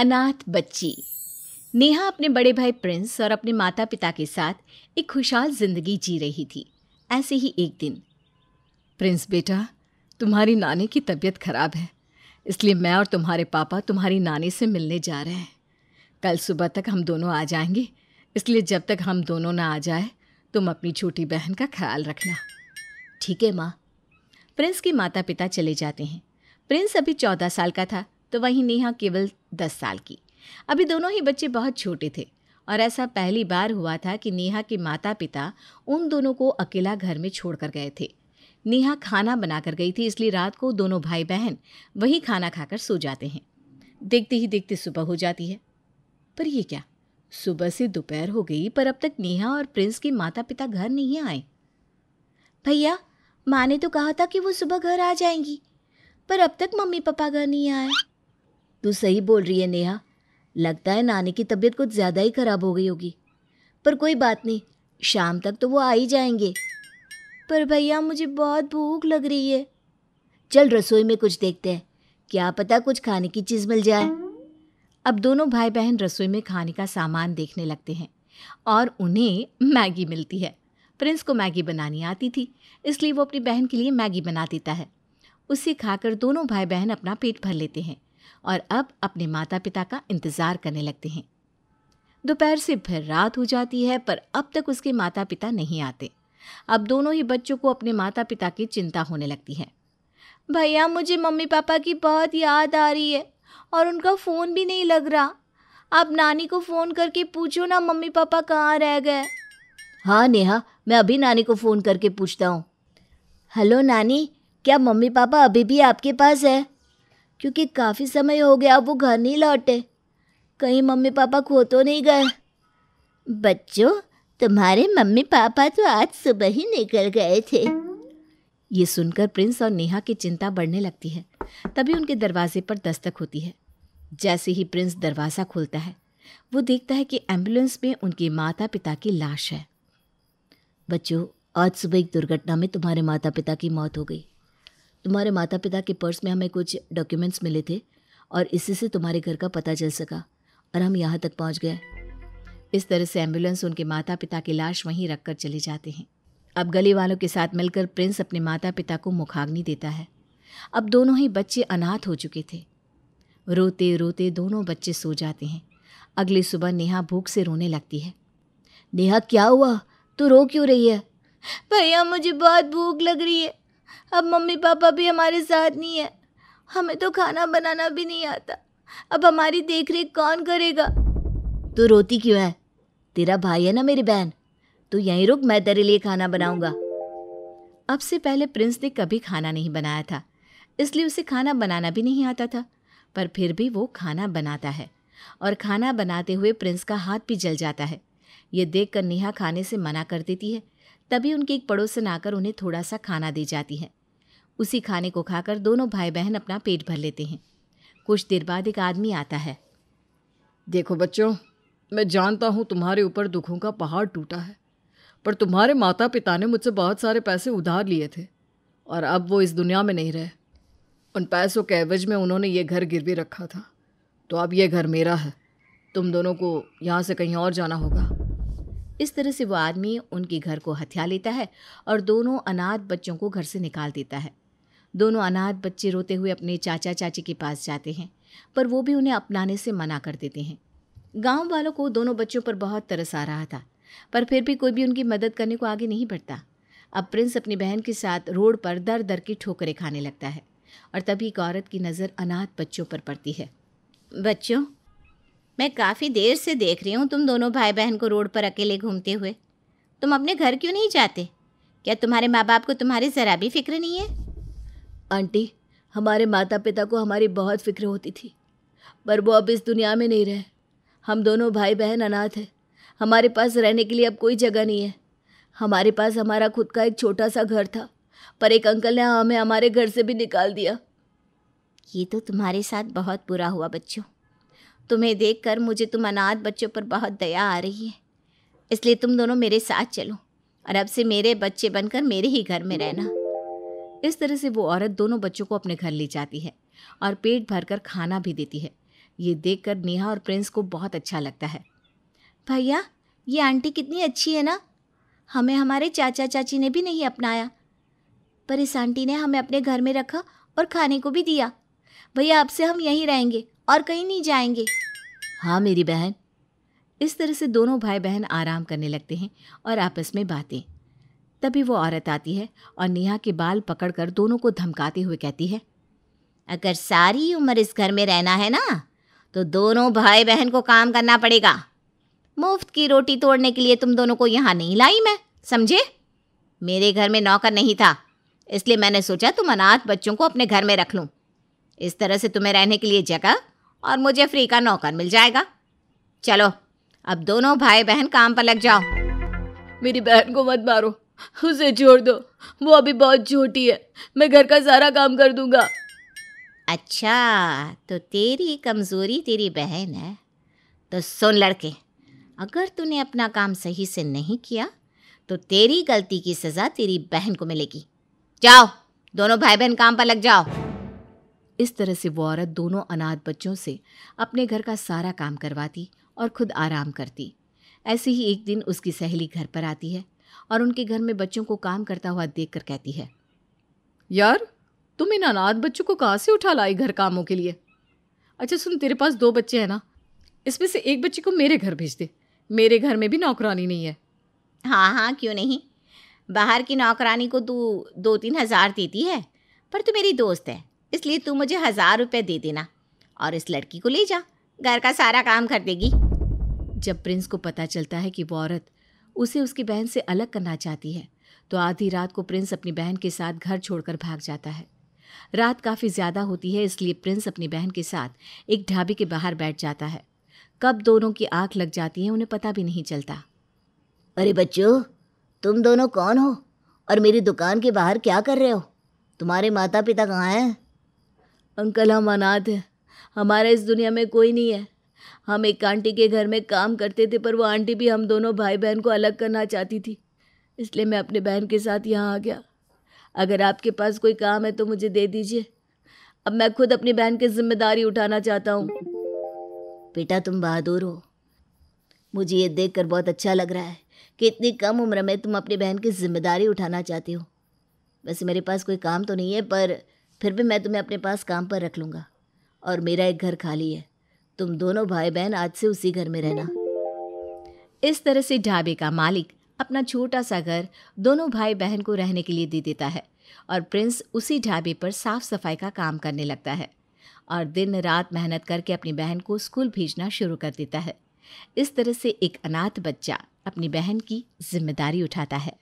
अनाथ बच्ची नेहा अपने बड़े भाई प्रिंस और अपने माता पिता के साथ एक खुशहाल जिंदगी जी रही थी ऐसे ही एक दिन प्रिंस बेटा तुम्हारी नानी की तबीयत खराब है इसलिए मैं और तुम्हारे पापा तुम्हारी नानी से मिलने जा रहे हैं कल सुबह तक हम दोनों आ जाएंगे इसलिए जब तक हम दोनों ना आ जाए तुम अपनी छोटी बहन का ख्याल रखना ठीक है माँ प्रिंस के माता पिता चले जाते हैं प्रिंस अभी चौदह साल का था तो वहीं नेहा केवल दस साल की अभी दोनों ही बच्चे बहुत छोटे थे और ऐसा पहली बार हुआ था कि नेहा के माता पिता उन दोनों को अकेला घर में छोड़कर गए थे नेहा खाना बनाकर गई थी इसलिए रात को दोनों भाई बहन वही खाना खाकर सो जाते हैं देखते ही देखते सुबह हो जाती है पर ये क्या सुबह से दोपहर हो गई पर अब तक नेहा और प्रिंस के माता पिता घर नहीं आए भैया माँ ने तो कहा था कि वो सुबह घर आ जाएंगी पर अब तक मम्मी पापा घर नहीं आए तू सही बोल रही है नेहा लगता है नानी की तबीयत कुछ ज़्यादा ही खराब हो गई होगी पर कोई बात नहीं शाम तक तो वो आ ही जाएंगे पर भैया मुझे बहुत भूख लग रही है चल रसोई में कुछ देखते हैं क्या पता कुछ खाने की चीज़ मिल जाए अब दोनों भाई बहन रसोई में खाने का सामान देखने लगते हैं और उन्हें मैगी मिलती है प्रिंस को मैगी बनानी आती थी इसलिए वो अपनी बहन के लिए मैगी बना देता है उसे खाकर दोनों भाई बहन अपना पेट भर लेते हैं और अब अपने माता पिता का इंतज़ार करने लगते हैं दोपहर से फिर रात हो जाती है पर अब तक उसके माता पिता नहीं आते अब दोनों ही बच्चों को अपने माता पिता की चिंता होने लगती है भैया मुझे मम्मी पापा की बहुत याद आ रही है और उनका फ़ोन भी नहीं लग रहा आप नानी को फ़ोन करके पूछो ना मम्मी पापा कहाँ रह गए हाँ नेहा मैं अभी नानी को फ़ोन करके पूछता हूँ हेलो नानी क्या मम्मी पापा अभी भी आपके पास है क्योंकि काफ़ी समय हो गया अब वो घर नहीं लौटे कहीं मम्मी पापा खो तो नहीं गए बच्चों तुम्हारे मम्मी पापा तो आज सुबह ही निकल गए थे ये सुनकर प्रिंस और नेहा की चिंता बढ़ने लगती है तभी उनके दरवाजे पर दस्तक होती है जैसे ही प्रिंस दरवाज़ा खोलता है वो देखता है कि एम्बुलेंस में उनके माता पिता की लाश है बच्चों आज सुबह एक दुर्घटना में तुम्हारे माता पिता की मौत हो गई तुम्हारे माता पिता के पर्स में हमें कुछ डॉक्यूमेंट्स मिले थे और इसी से तुम्हारे घर का पता चल सका और हम यहाँ तक पहुँच गए इस तरह से एम्बुलेंस उनके माता पिता की लाश वहीं रख कर चले जाते हैं अब गली वालों के साथ मिलकर प्रिंस अपने माता पिता को मुखाग्नि देता है अब दोनों ही बच्चे अनाथ हो चुके थे रोते रोते दोनों बच्चे सो जाते हैं अगली सुबह नेहा भूख से रोने लगती है नेहा क्या हुआ तू रो क्यों रही है भैया मुझे बहुत भूख लग रही है अब मम्मी पापा भी हमारे साथ नहीं है हमें तो खाना बनाना भी नहीं आता अब हमारी देख रेख कौन करेगा तू रोती क्यों है तेरा भाई है ना मेरी बहन तू यहीं रुक मैं तेरे लिए खाना बनाऊंगा अब से पहले प्रिंस ने कभी खाना नहीं बनाया था इसलिए उसे खाना बनाना भी नहीं आता था पर फिर भी वो खाना बनाता है और खाना बनाते हुए प्रिंस का हाथ भी जल जाता है ये देख कर नेहा खाने से मना कर देती है तभी उनके एक पड़ोसन आकर उन्हें थोड़ा सा खाना दे जाती है उसी खाने को खाकर दोनों भाई बहन अपना पेट भर लेते हैं कुछ देर बाद एक आदमी आता है देखो बच्चों मैं जानता हूँ तुम्हारे ऊपर दुखों का पहाड़ टूटा है पर तुम्हारे माता पिता ने मुझसे बहुत सारे पैसे उधार लिए थे और अब वो इस दुनिया में नहीं रहे उन पैसों के एवज में उन्होंने ये घर गिरवी रखा था तो अब ये घर मेरा है तुम दोनों को यहाँ से कहीं और जाना होगा इस तरह से वो आदमी उनके घर को हथिया लेता है और दोनों अनाथ बच्चों को घर से निकाल देता है दोनों अनाथ बच्चे रोते हुए अपने चाचा चाची के पास जाते हैं पर वो भी उन्हें अपनाने से मना कर देते हैं गांव वालों को दोनों बच्चों पर बहुत तरस आ रहा था पर फिर भी कोई भी उनकी मदद करने को आगे नहीं बढ़ता अब प्रिंस अपनी बहन के साथ रोड पर दर दर की ठोकरें खाने लगता है और तभी एक औरत की नज़र अनाथ बच्चों पर पड़ती है बच्चों मैं काफ़ी देर से देख रही हूँ तुम दोनों भाई बहन को रोड पर अकेले घूमते हुए तुम अपने घर क्यों नहीं जाते क्या तुम्हारे माँ बाप को तुम्हारी ज़रा भी फिक्र नहीं है आंटी हमारे माता पिता को हमारी बहुत फिक्र होती थी पर वो अब इस दुनिया में नहीं रहे हम दोनों भाई बहन अनाथ हैं हमारे पास रहने के लिए अब कोई जगह नहीं है हमारे पास हमारा खुद का एक छोटा सा घर था पर एक अंकल ने हमें हमारे घर से भी निकाल दिया ये तो तुम्हारे साथ बहुत बुरा हुआ बच्चों तुम्हें देखकर मुझे तुम अनाथ बच्चों पर बहुत दया आ रही है इसलिए तुम दोनों मेरे साथ चलो और अब से मेरे बच्चे बनकर मेरे ही घर में रहना इस तरह से वो औरत दोनों बच्चों को अपने घर ले जाती है और पेट भरकर खाना भी देती है ये देखकर नेहा और प्रिंस को बहुत अच्छा लगता है भैया ये आंटी कितनी अच्छी है ना हमें हमारे चाचा चाची ने भी नहीं अपनाया पर इस आंटी ने हमें अपने घर में रखा और खाने को भी दिया भैया अब से हम यहीं रहेंगे और कहीं नहीं जाएंगे हाँ मेरी बहन इस तरह से दोनों भाई बहन आराम करने लगते हैं और आपस में बातें तभी वो औरत आती है और नेहा के बाल पकड़कर दोनों को धमकाते हुए कहती है अगर सारी उम्र इस घर में रहना है ना तो दोनों भाई बहन को काम करना पड़ेगा मुफ्त की रोटी तोड़ने के लिए तुम दोनों को यहाँ नहीं लाई मैं समझे मेरे घर में नौकर नहीं था इसलिए मैंने सोचा तुम अनाथ बच्चों को अपने घर में रख लूँ इस तरह से तुम्हें रहने के लिए जगह और मुझे फ्री का नौकर मिल जाएगा चलो अब दोनों भाई बहन काम पर लग जाओ मेरी बहन को मत मारो उसे छोड़ दो वो अभी बहुत छोटी है मैं घर का सारा काम कर दूंगा अच्छा तो तेरी कमज़ोरी तेरी बहन है तो सुन लड़के अगर तूने अपना काम सही से नहीं किया तो तेरी गलती की सज़ा तेरी बहन को मिलेगी जाओ दोनों भाई बहन काम पर लग जाओ इस तरह से वो औरत दोनों अनाथ बच्चों से अपने घर का सारा काम करवाती और खुद आराम करती ऐसे ही एक दिन उसकी सहेली घर पर आती है और उनके घर में बच्चों को काम करता हुआ देख कर कहती है यार तुम इन अनाथ बच्चों को कहाँ से उठा लाई घर कामों के लिए अच्छा सुन तेरे पास दो बच्चे हैं ना इसमें से एक बच्चे को मेरे घर भेज दे मेरे घर में भी नौकरानी नहीं है हाँ हाँ क्यों नहीं बाहर की नौकरानी को तू दो तीन हज़ार देती है पर तू मेरी दोस्त है इसलिए तू मुझे हज़ार रुपये दे देना और इस लड़की को ले जा घर का सारा काम कर देगी जब प्रिंस को पता चलता है कि वो औरत उसे उसकी बहन से अलग करना चाहती है तो आधी रात को प्रिंस अपनी बहन के साथ घर छोड़कर भाग जाता है रात काफ़ी ज़्यादा होती है इसलिए प्रिंस अपनी बहन के साथ एक ढाबे के बाहर बैठ जाता है कब दोनों की आँख लग जाती है उन्हें पता भी नहीं चलता अरे बच्चों तुम दोनों कौन हो और मेरी दुकान के बाहर क्या कर रहे हो तुम्हारे माता पिता कहाँ हैं अंकल हम अनाथ हैं हमारा इस दुनिया में कोई नहीं है हम एक आंटी के घर में काम करते थे पर वो आंटी भी हम दोनों भाई बहन को अलग करना चाहती थी इसलिए मैं अपने बहन के साथ यहाँ आ गया अगर आपके पास कोई काम है तो मुझे दे दीजिए अब मैं खुद अपनी बहन की जिम्मेदारी उठाना चाहता हूँ बेटा तुम बहादुर हो मुझे ये देख बहुत अच्छा लग रहा है कि इतनी कम उम्र में तुम अपनी बहन की जिम्मेदारी उठाना चाहती हो वैसे मेरे पास कोई काम तो नहीं है पर फिर भी मैं तुम्हें अपने पास काम पर रख लूँगा और मेरा एक घर खाली है तुम दोनों भाई बहन आज से उसी घर में रहना इस तरह से ढाबे का मालिक अपना छोटा सा घर दोनों भाई बहन को रहने के लिए दे देता है और प्रिंस उसी ढाबे पर साफ सफाई का काम करने लगता है और दिन रात मेहनत करके अपनी बहन को स्कूल भेजना शुरू कर देता है इस तरह से एक अनाथ बच्चा अपनी बहन की जिम्मेदारी उठाता है